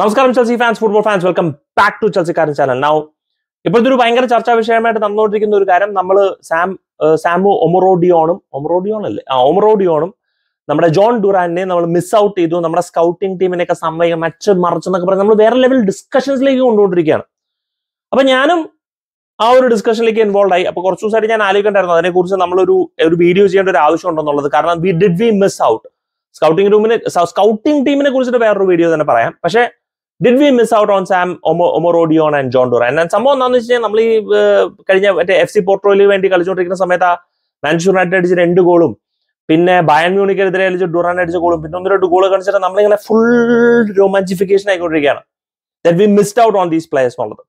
നമസ്കാരം Chelsea fans football fans welcome back to Chelsea കാരൻ channel now ഇപ്പോഴത്തെ ഒരു ഭയങ്കര ചർച്ചാ വിഷയമായിട്ട് തന്നുകൊണ്ടിരിക്കുന്ന ഒരു കാര്യം നമ്മൾ സാം സാമു ഒമറോഡിയോണും ഒമറോഡിയോൺ അല്ലേ ആ ഒമറോഡിയോണും നമ്മുടെ ജോൺ ഡുറാനെ നമ്മൾ മിസ് ഔട്ട് ചെയ്തു നമ്മുടെ സ്കൗട്ടിംഗ് ടീമിനെയൊക്കെ സമയം മച്ച് മറച്ചെന്നൊക്കെ പറഞ്ഞ് നമ്മൾ വേറെ ലെവൽ ഡിസ്കഷൻസിലേക്ക് കൊണ്ടുകൊണ്ടിരിക്കുകയാണ് അപ്പൊ ഞാനും ആ ഒരു ഡിസ്കഷനിലേക്ക് ഇൻവോൾവ് ആയി അപ്പൊ കുറച്ച് ദിവസമായിട്ട് ഞാൻ ആലോചിക്കണ്ടായിരുന്നു അതിനെക്കുറിച്ച് നമ്മളൊരു ഒരു വീഡിയോ ചെയ്യേണ്ട ഒരു ആവശ്യം ഉണ്ടെന്നുള്ളത് കാരണം we did we miss out scouting റൂമിനെ സ്കൗട്ടിംഗ് ടീമിനെ കുറിച്ചിട്ട് വേറൊരു വീഡിയോ തന്നെ പറയാം പക്ഷേ did we miss out on Sam Omo Omorodion and John Duran and സംഭവം എന്താണെന്ന് വെച്ച് കഴിഞ്ഞാൽ നമ്മൾ ഈ കഴിഞ്ഞ മറ്റേ എഫ് സി പോർട്ടോയിൽ വേണ്ടി കളിച്ചുകൊണ്ടിരിക്കുന്ന സമയത്ത് ആ മാഞ്ചസ്റ്റർ യുണൈറ്റഡ് അടിച്ച രണ്ട് ഗോളും പിന്നെ ബയൺ മ്യൂണിക്കെതിരെ കളിച്ച് ഡുറാൻ അടിച്ച ഗോളും പിന്നെ ഒന്ന് രണ്ട് ഗോൾ കളിച്ചിട്ട് നമ്മളിങ്ങനെ ഫുൾ റൊമാൻറ്റിഫിക്കേഷൻ ആയിക്കൊണ്ടിരിക്കുകയാണ് that we missed out on these players എന്നുള്ളത്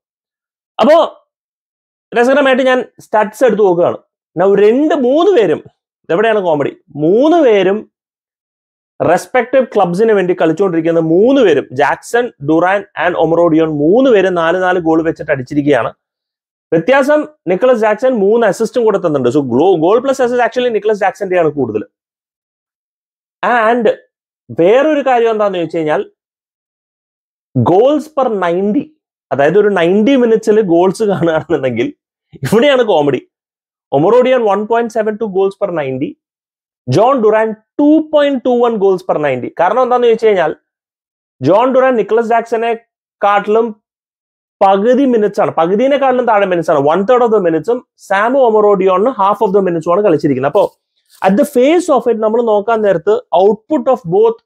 അപ്പോ രസകരമായിട്ട് ഞാൻ സ്റ്റാറ്റ്സ് എടുത്ത് നോക്കുകയാണ് രണ്ട് മൂന്ന് പേരും എവിടെയാണ് കോമഡി മൂന്ന് പേരും റെസ്പെക്റ്റീവ് ക്ലബ്സിന് വേണ്ടി കളിച്ചുകൊണ്ടിരിക്കുന്ന മൂന്ന് പേരും ജാക്സൺ ഡുറാൻ ആൻഡ് ഒമറോഡിയോൺ മൂന്ന് പേരും നാല് നാല് ഗോൾ വെച്ചിട്ട് അടിച്ചിരിക്കുകയാണ് വ്യത്യാസം നിക്കളസ് ജാക്സൺ മൂന്ന് അസിസ്റ്റും കൂടെ തന്നിട്ടുണ്ട് സോ ഗ്ലോ goal plus assist actually Nicolas ജാക്സന്റെ ആണ് കൂടുതൽ ആൻഡ് വേറൊരു കാര്യം എന്താണെന്ന് ചോദിച്ചു കഴിഞ്ഞാൽ ഗോൾസ് പെർ നയൻറ്റി അതായത് ഒരു നയൻറ്റി മിനിറ്റ്സിൽ ഗോൾസ് കാണുകയാണെന്നുണ്ടെങ്കിൽ ഇവിടെയാണ് comedy Omorodion one point seven two goals per ninety John Duran two point two one goals per ninety കാരണം എന്താണെന്ന് ചോദിച്ചു കഴിഞ്ഞാൽ ജോൺ ഡുറാൻ നിക്കോളസ് ജാക്സനെ കാട്ടിലും പകുതി മിനിറ്റ്സ് ആണ് പകുതിനെക്കാട്ടിലും താഴെ മിനിറ്റ്സ് ആണ് വൺ തേർഡ് ഓഫ് ദ മിനിറ്റ്സും Samu Omorodion half of the മിനിറ്റ്സും ആണ് കളിച്ചിരിക്കുന്നത് അപ്പോൾ at the face of it നമ്മൾ നോക്കാൻ നേരത്ത് output of both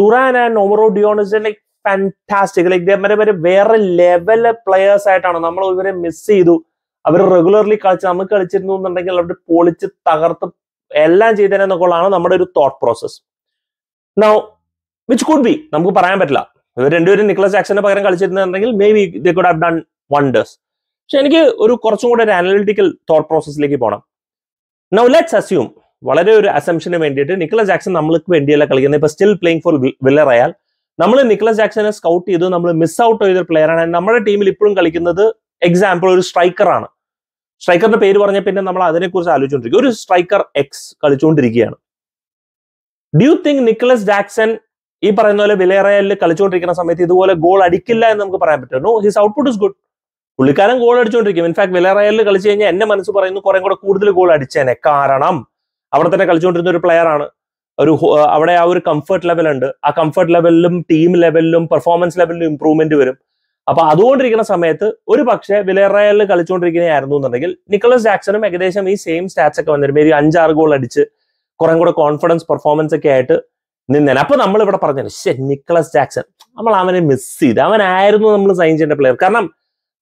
Duran and Omorodion is like fantastic like ഇതേമാരെ വരെ വേറെ ലെവൽ പ്ലെയേഴ്സ് ആയിട്ടാണ് നമ്മൾ ഇവരെ മിസ് ചെയ്തു അവർ റെഗുലർലി കളിച്ച് നമുക്ക് കളിച്ചിരുന്നു എന്നുണ്ടെങ്കിൽ അവർ പൊളിച്ച് തകർത്ത് എല്ലാം എന്നൊക്കെയുള്ളതാണ് നമ്മുടെ ഒരു thought process now which could be നമുക്ക് പറയാൻ പറ്റില്ല ഇവർ രണ്ടുപേരും നിക്ലസ് ജാക്സനെ പകരം കളിച്ചിരുന്നുണ്ടെങ്കിൽ maybe the could have done wonders പക്ഷെ എനിക്ക് ഒരു കുറച്ചും കൂടെ ഒരു അനലിറ്റിക്കൽ തോട്ട് പ്രോസസ്സിലേക്ക് പോകണം നൗ ലെറ്റ്സ് അസ്യൂം വളരെ ഒരു അസംഷന് വേണ്ടിയിട്ട് നിക്ലസ് ജാക്സൺ നമ്മൾക്ക് വേണ്ടിയല്ല കളിക്കുന്നത് ഇപ്പൊ still playing for Villarreal നമ്മൾ നിക്ലസ് ജാക്സനെ സ്കൗട്ട് ചെയ്ത് നമ്മൾ മിസ് ഔട്ട് ചെയ്ത പ്ലെയറാണ് നമ്മുടെ ടീമിൽ ഇപ്പോഴും കളിക്കുന്നത് എക്സാമ്പിൾ ഒരു സ്ട്രൈക്കറാണ് സ്ട്രൈക്കറിന്റെ പേര് പറഞ്ഞ പിന്നെ നമ്മൾ അതിനെക്കുറിച്ച് ആലോചിച്ചുകൊണ്ടിരിക്കുക ഒരു സ്ട്രൈക്കർ എക്സ് കളിച്ചുകൊണ്ടിരിക്കുകയാണ് ഡ്യൂ തിങ്ക് നിക്കലസ് ജാക്സൺ ഈ പറയുന്ന പോലെ വിലയറയലിൽ കളിച്ചുകൊണ്ടിരിക്കുന്ന സമയത്ത് ഇതുപോലെ ഗോൾ അടിക്കില്ല എന്ന് നമുക്ക് പറയാൻ പറ്റുമോ ഹിസ് ഔട്ട്പുട്ട് ഇസ് ഗുഡ് പുള്ളിക്കാരൻ ഗോൾ അടിച്ചുകൊണ്ടിരിക്കും ഇൻഫാക്ട് വിലയറയലിൽ കളിച്ചു കഴിഞ്ഞാൽ എന്റെ മനസ്സ് പറയുന്നു കുറെ കൂടെ കൂടുതൽ ഗോൾ അടിച്ചേനെ കാരണം അവിടെ തന്നെ കളിച്ചുകൊണ്ടിരുന്ന ഒരു പ്ലെയർ ആണ് ഒരു അവിടെ ആ ഒരു കംഫർട്ട് ലെവൽ ഉണ്ട് ആ കംഫർട്ട് ലെവലിലും ടീം ലെവലിലും പെർഫോമൻസ് ലെവലിലും ഇംപ്രൂവ്മെന്റ് വരും അപ്പൊ അതുകൊണ്ടിരിക്കുന്ന സമയത്ത് ഒരു പക്ഷേ വിലയറയലിൽ കളിച്ചുകൊണ്ടിരിക്കുന്നതായിരുന്നു എന്നുണ്ടെങ്കിൽ നിക്കോളസ് ജാക്സണും ഏകദേശം ഈ സെയിം സ്റ്റാറ്റ്സ് ഒക്കെ വന്നിരുന്നു ഒരു അഞ്ചാറ് ഗോൾ അടിച്ച് കുറെ കൂടെ കോൺഫിഡൻസ് പെർഫോമൻസ് ഒക്കെ ആയിട്ട് നിന്നേനെ അപ്പൊ നമ്മൾ ഇവിടെ പറഞ്ഞു ശേ നിക്കോളസ് ജാക്സൺ നമ്മൾ അവനെ മിസ് ചെയ്ത് അവനായിരുന്നു നമ്മൾ സൈൻ ചെയ്യേണ്ട പ്ലെയർ കാരണം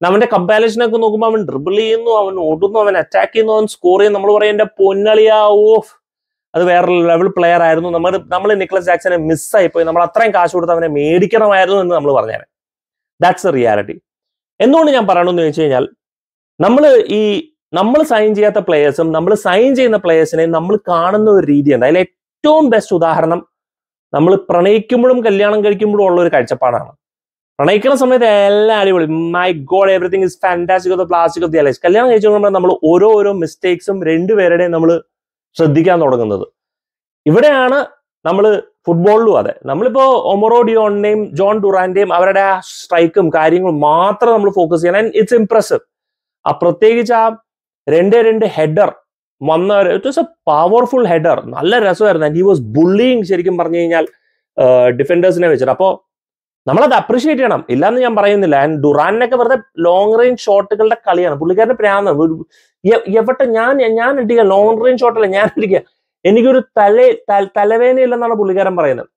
അവന്റെ കമ്പാരിസനൊക്കെ നോക്കുമ്പോൾ അവൻ ഡ്രിബിൾ ചെയ്യുന്നു അവൻ ഓടുന്നു അവൻ അറ്റാക്ക് ചെയ്യുന്നു അവൻ സ്കോർ ചെയ്യുന്നു നമ്മൾ പറയും എന്റെ പൊന്നളിയാ ഓഫ് അത് വേറെ ലെവൽ പ്ലെയർ ആയിരുന്നു നമ്മൾ നമ്മൾ നിക്കോളസ് ജാക്സനെ മിസ്സായി പോയി നമ്മൾ അത്രയും കാശ് കൊടുത്ത് അവനെ മേടിക്കണമായിരുന്നു എന്ന് നമ്മൾ പറഞ്ഞേനെ ദാറ്റ്സ് എ റിയാലിറ്റി എന്തുകൊണ്ട് ഞാൻ പറയണമെന്ന് ചോദിച്ചു കഴിഞ്ഞാൽ നമ്മൾ ഈ നമ്മൾ സൈൻ ചെയ്യാത്ത പ്ലേയേഴ്സും നമ്മൾ സൈൻ ചെയ്യുന്ന പ്ലേയേഴ്സിനെ നമ്മൾ കാണുന്ന ഒരു രീതി രീതിയുണ്ട് അതിൽ ഏറ്റവും ബെസ്റ്റ് ഉദാഹരണം നമ്മൾ പ്രണയിക്കുമ്പോഴും കല്യാണം കഴിക്കുമ്പോഴും ഉള്ള ഒരു കാഴ്ചപ്പാടാണ് പ്രണയിക്കുന്ന സമയത്ത് എല്ലാം അടിപൊളി my God everything is fantastic of the plastic of the allies കല്യാണം കഴിച്ചു നമ്മൾ ഓരോ ഓരോ മിസ്റ്റേക്സും രണ്ടുപേരുടെയും നമ്മൾ ശ്രദ്ധിക്കാൻ തുടങ്ങുന്നത് ഇവിടെയാണ് നമ്മൾ ഫുട്ബോളിലും അതെ നമ്മളിപ്പോ ഒമറോഡിയോണിന്റെയും ജോൺ ഡുറാന്റെയും അവരുടെ ആ സ്ട്രൈക്കും കാര്യങ്ങളും മാത്രം നമ്മൾ ഫോക്കസ് ചെയ്യണം ആൻഡ് ഇറ്റ്സ് ഇംപ്രസീവ് ആ പ്രത്യേകിച്ച് ആ രണ്ട് രണ്ട് ഹെഡർ വന്ന it was a powerful header നല്ല രസമായിരുന്നു ആൻഡ് ഹി വാസ് ബുള്ളിങ് ശരിക്കും പറഞ്ഞു കഴിഞ്ഞാൽ ഡിഫൻഡേഴ്സിനെ വെച്ചിട്ട് അപ്പോ നമ്മളത് അപ്രീഷിയേറ്റ് ചെയ്യണം ഇല്ലാന്ന് ഞാൻ പറയുന്നില്ല ആൻഡ് ഡുറാനൊക്കെ വെറുതെ ലോങ് റേഞ്ച് ഷോട്ടുകളുടെ കളിയാണ് പുള്ളിക്കാരൻ്റെ പ്രാന്താണ് എവിടെ ഞാൻ ഞാൻ അടിക്കുക ലോങ് റേഞ്ച് ഷോട്ടല്ല ഞാൻ അടിക്കുക എനിക്കൊരു തലേ തലവേദനയില്ലെന്നാണ് പുള്ളിക്കാരൻ പറയുന്നത്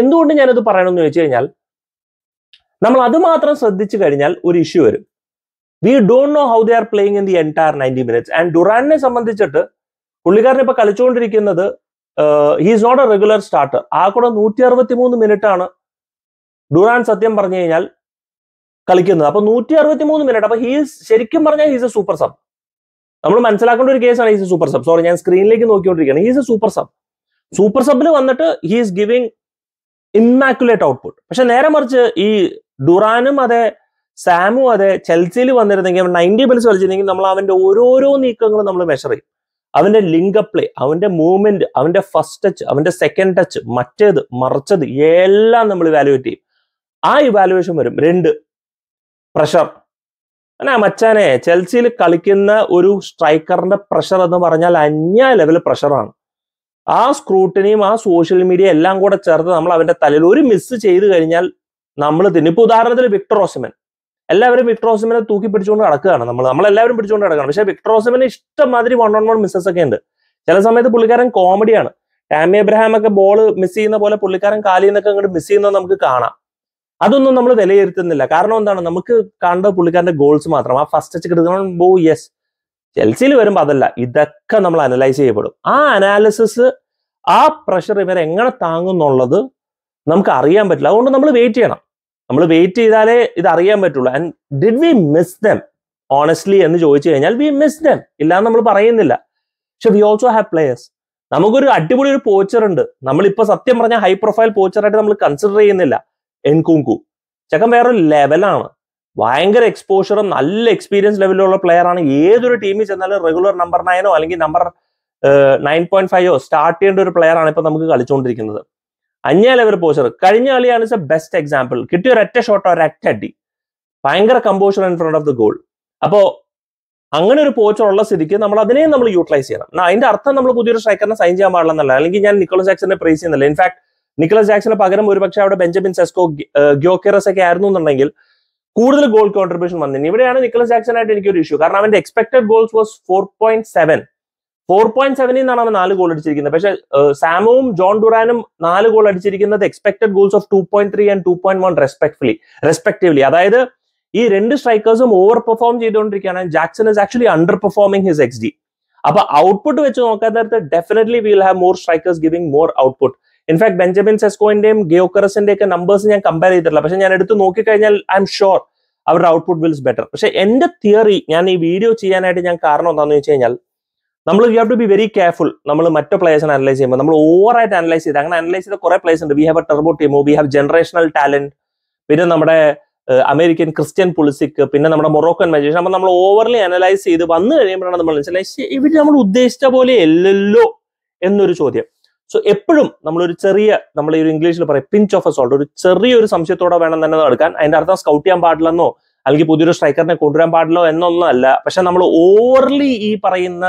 എന്തുകൊണ്ട് ഞാനത് പറയണമെന്ന് ചോദിച്ചു കഴിഞ്ഞാൽ നമ്മൾ അത് മാത്രം ശ്രദ്ധിച്ചു കഴിഞ്ഞാൽ ഒരു ഇഷ്യൂ വരും we don't know how they are playing in the entire ninety minutes and ഡുറാനെ സംബന്ധിച്ചിട്ട് പുള്ളിക്കാരൻ ഇപ്പൊ കളിച്ചുകൊണ്ടിരിക്കുന്നത് he's not a regular starter ആ കൂടെ നൂറ്റി അറുപത്തി മൂന്ന് മിനിറ്റ് ആണ് ഡുറാൻ സത്യം പറഞ്ഞു കഴിഞ്ഞാൽ കളിക്കുന്നത് അപ്പൊ നൂറ്റി അറുപത്തി മൂന്ന് മിനിറ്റ് അപ്പൊ ഹീസ് ശരിക്കും പറഞ്ഞാൽ ഹീസ് എ സൂപ്പർ സബ് നമ്മൾ മനസ്സിലാക്കേണ്ട ഒരു കേസാണ് ഹീസ് സൂപ്പർ സബ് സോറി ഞാൻ സ്ക്രീനിലേക്ക് നോക്കിക്കൊണ്ടിരിക്കുകയാണ് ഹീസ് സൂപ്പർ സബ് സൂപ്പർ സബിൽ വന്നിട്ട് he is giving immaculate output പക്ഷെ നേരെ മറിച്ച് ഈ ഡുറാനും അതെ സാമും അതെ ചെൽസിയിൽ വന്നിരുന്നെങ്കിൽ നയൻറ്റി മിനിറ്റ്സ് കളിച്ചിരുന്നെങ്കിൽ നമ്മൾ അവന്റെ ഓരോരോ നീക്കങ്ങളും നമ്മൾ മെഷർ ചെയ്യും അവന്റെ ലിങ്കപ്പ് പ്ലേ അവന്റെ മൂവ്മെന്റ് അവന്റെ ഫസ്റ്റ് ടച്ച് അവന്റെ സെക്കൻഡ് ടച്ച് മറ്റേത് മറിച്ചത് എല്ലാം നമ്മൾ ഇവാലുവേറ്റ് ചെയ്യും ആ ഇവാലുവേഷൻ വരും രണ്ട് പ്രഷർ അല്ല മച്ചാനെ ചെൽസിയിൽ കളിക്കുന്ന ഒരു സ്ട്രൈക്കറിന്റെ പ്രഷർ എന്ന് പറഞ്ഞാൽ അന്യ ലെവൽ പ്രഷറാണ് ആ സ്ക്രൂട്ടിനിയും ആ സോഷ്യൽ മീഡിയ എല്ലാം കൂടെ ചേർത്ത് നമ്മൾ അവന്റെ തലയിൽ ഒരു മിസ് ചെയ്തു കഴിഞ്ഞാൽ നമ്മൾ ഇതിനിപ്പോ ഇപ്പൊ ഉദാഹരണത്തിൽ വിക്ടർ ഓസിമൻ എല്ലാവരും വിക്ടർ ഓസിമനെ തൂക്കി പിടിച്ചുകൊണ്ട് നടക്കുകയാണ് നമ്മൾ നമ്മളെല്ലാവരും പിടിച്ചുകൊണ്ട് നടക്കുകയാണ് പക്ഷെ വിക്ടർ ഓസിമന് മാതിരി വൺ ഓൺ വൺ മിസ്സസ് ഒക്കെ ഉണ്ട് ചില സമയത്ത് പുള്ളിക്കാരൻ കോമഡിയാണ് ടാമി എബ്രഹാം ഒക്കെ ബോൾ മിസ് ചെയ്യുന്ന പോലെ പുള്ളിക്കാരൻ കാലിന്നൊക്കെ അങ്ങോട്ട് മിസ് ചെയ്യുന്നത് നമുക്ക് കാണാം അതൊന്നും നമ്മൾ വിലയിരുത്തുന്നില്ല കാരണം എന്താണ് നമുക്ക് കണ്ട പുള്ളിക്കാരന്റെ ഗോൾസ് മാത്രം ആ ഫസ്റ്റ് ടച്ച് കിട്ടുന്ന ബോ യെസ് ചെൽസിയിൽ വരുമ്പോൾ അതല്ല ഇതൊക്കെ നമ്മൾ അനലൈസ് ചെയ്യപ്പെടും ആ അനാലിസിസ് ആ പ്രഷർ ഇവരെ എങ്ങനെ താങ്ങുന്നുള്ളത് നമുക്ക് അറിയാൻ പറ്റില്ല അതുകൊണ്ട് നമ്മൾ വെയിറ്റ് ചെയ്യണം നമ്മൾ വെയിറ്റ് ചെയ്താലേ ഇത് അറിയാൻ പറ്റുള്ളൂ and did we miss them honestly എന്ന് ചോദിച്ചു കഴിഞ്ഞാൽ വി മിസ് ദം ഇല്ലാന്ന് നമ്മൾ പറയുന്നില്ല പക്ഷെ വി ഓൾസോ ഹാവ് പ്ലേയേഴ്സ് നമുക്കൊരു അടിപൊളി ഒരു പോച്ചർ ഉണ്ട് നമ്മളിപ്പോൾ സത്യം പറഞ്ഞാൽ ഹൈ പ്രൊഫൈൽ പോച്ചറായിട്ട് നമ്മൾ കൺസിഡർ ചെയ്യുന്നില്ല എൻകുങ്കു ചെക്കൻ വേറൊരു ലെവലാണ് ഭയങ്കര എക്സ്പോഷറും നല്ല എക്സ്പീരിയൻസ് ലെവലിലുള്ള പ്ലെയർ ആണ് ഏതൊരു ടീമിൽ ചെന്നാലും റെഗുലർ നമ്പർ നയനോ അല്ലെങ്കിൽ നമ്പർ നയൻ പോയിന്റ് ഫൈവോ സ്റ്റാർട്ട് ചെയ്യേണ്ട ഒരു പ്ലെയർ ആണ് ഇപ്പൊ നമുക്ക് കളിച്ചുകൊണ്ടിരിക്കുന്നത് അഞ്ഞേ ലെവൽ പോസ്റ്റർ കഴിഞ്ഞ കളിയാണ് ഇസ് എ ബെസ്റ്റ് എക്സാമ്പിൾ കിട്ടിയ ഒരൊറ്റ ഷോട്ടോ ഒരൊറ്റ അടി ഭയങ്കര composure in front of the goal അപ്പോ അങ്ങനെ ഒരു പോച്ചർ ഉള്ള സ്ഥിതിക്ക് നമ്മൾ അതിനെയും നമ്മൾ യൂട്ടിലൈസ് ചെയ്യണം അതിന്റെ അർത്ഥം നമ്മൾ പുതിയൊരു സ്ട്രൈക്കറിനെ സൈൻ ചെയ്യാൻ പാടില്ലെന്നല്ല അല്ലെങ്കിൽ ഞാൻ നിക്കോളസ് ജാക്സനെ പ്രൈസ് ചെയ്യുന്നില്ല ഇൻഫാക്ട് നിക്കലസ് ജാക്സിന് പകരം ഒരുപക്ഷെ അവിടെ ബെഞ്ചമിൻ സെസ്കോ ഗ്യോക്കെറസ് ഒക്കെ ആയിരുന്നു എന്നുണ്ടെങ്കിൽ കൂടുതൽ ഗോൾ കോൺട്രിബ്യൂഷൻ വന്നിരുന്നു ഇവിടെയാണ് നിക്കലസ് ജാക്സനായിട്ട് എനിക്കൊരു ഇഷ്യൂ കാരണം അവന്റെ expected goals was four point seven four point സെവനിൽ നിന്നാണ് അവൻ നാല് ഗോൾ അടിച്ചിരിക്കുന്നത് പക്ഷെ സാമുവും ജോൺ ഡുറാനും നാല് ഗോൾ അടിച്ചിരിക്കുന്നത് expected goals of two point three and two point one respectfully respectively അതായത് ഈ രണ്ട് സ്ട്രൈക്കേഴ്സും ഓവർ പെർഫോം ചെയ്തുകൊണ്ടിരിക്കുകയാണ് Jackson is actually under performing his X D അപ്പൊ ഔട്ട്പുട്ട് വെച്ച് നോക്കാൻ നേരത്ത് definitely will have more strikers giving more output in fact Benjamin സെസ്കോയിന്റെയും ഗിയോക്കറസിന്റെ ഒക്കെ നമ്പേഴ്സ് ഞാൻ കമ്പയർ ചെയ്തിട്ടില്ല പക്ഷെ ഞാൻ എടുത്ത് നോക്കിക്കഴിഞ്ഞാൽ ഐ എം ഷുവർ അവരുടെ ഔട്ട്പുട്ട് വിൽസ് ബെറ്റർ പക്ഷെ എന്റെ തിയറി ഞാൻ ഈ വീഡിയോ ചെയ്യാനായിട്ട് ഞാൻ കാരണം എന്താണെന്ന് വെച്ച് കഴിഞ്ഞാൽ നമ്മൾ you have to be very careful നമ്മൾ മറ്റു പ്ലേയേഴ്സിനെ അനലൈസ് ചെയ്യുമ്പോൾ നമ്മൾ ഓവറായിട്ട് അനലൈസ് ചെയ്ത് അങ്ങനെ അനലൈസ് ചെയ്ത കുറെ പ്ലേസ് ഉണ്ട് വി ഹാവ് എ ടെർബോ ടീമോ വി ഹാവ് ജനറേഷണൽ ടാലന്റ് പിന്നെ നമ്മുടെ അമേരിക്കൻ ക്രിസ്ത്യൻ പുളിസിക്ക് പിന്നെ നമ്മുടെ മൊറോക്കൻ മജീഷൻ അപ്പൊ നമ്മൾ ഓവർലി അനലൈസ് ചെയ്ത് വന്നു കഴിയുമ്പോഴാണ് നമ്മൾ മനസ്സിലായി ഇവർ നമ്മൾ ഉദ്ദേശിച്ച പോലെ അല്ലല്ലോ എന്നൊരു ചോദ്യം സോ എപ്പോഴും നമ്മളൊരു ചെറിയ നമ്മൾ ഈ ഒരു ഇംഗ്ലീഷിൽ പറയും പിഞ്ച് ഓഫ് എ സോൾട്ട് ഒരു ചെറിയൊരു സംശയത്തോടെ വേണം തന്നെ നടക്കാൻ അതിന്റെ അർത്ഥം സ്കൗട്ട് ചെയ്യാൻ പാടില്ലെന്നോ അല്ലെങ്കിൽ പുതിയൊരു സ്ട്രൈക്കറിനെ കൊണ്ടുവരാൻ പാടില്ലോ അല്ല പക്ഷെ നമ്മൾ ഓവർലി ഈ പറയുന്ന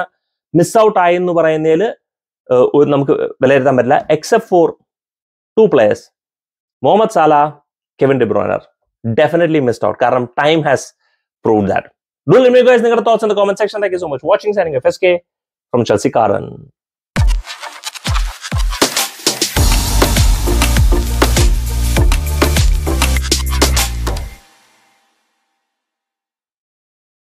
മിസ് ഔട്ട് ആയി എന്ന് പറയുന്നതിൽ നമുക്ക് വിലയിരുത്താൻ പറ്റില്ല except for two players Mohamed Salah Kevin De Bruyne definitely missed out കാരണം time has prove that do limit നിങ്ങളുടെ thoughts in comment section thank you so much watching signing F S K from Chelsea കാരൻ